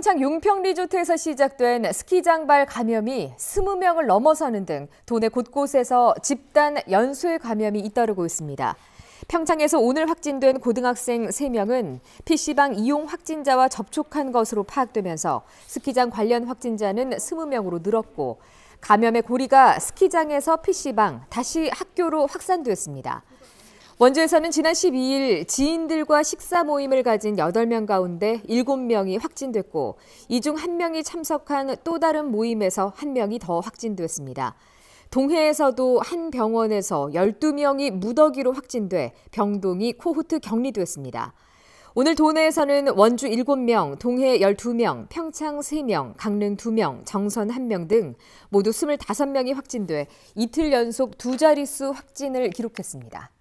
평창 용평 리조트에서 시작된 스키장발 감염이 20명을 넘어서는 등 도내 곳곳에서 집단 연쇄 감염이 잇따르고 있습니다. 평창에서 오늘 확진된 고등학생 3명은 PC방 이용 확진자와 접촉한 것으로 파악되면서 스키장 관련 확진자는 20명으로 늘었고 감염의 고리가 스키장에서 PC방 다시 학교로 확산됐습니다. 원주에서는 지난 12일 지인들과 식사 모임을 가진 8명 가운데 7명이 확진됐고 이 중 1명이 참석한 또 다른 모임에서 1명이 더 확진됐습니다. 동해에서도 한 병원에서 12명이 무더기로 확진돼 병동이 코호트 격리됐습니다. 오늘 도내에서는 원주 7명, 동해 12명, 평창 3명, 강릉 2명, 정선 1명 등 모두 25명이 확진돼 이틀 연속 두 자릿수 확진을 기록했습니다.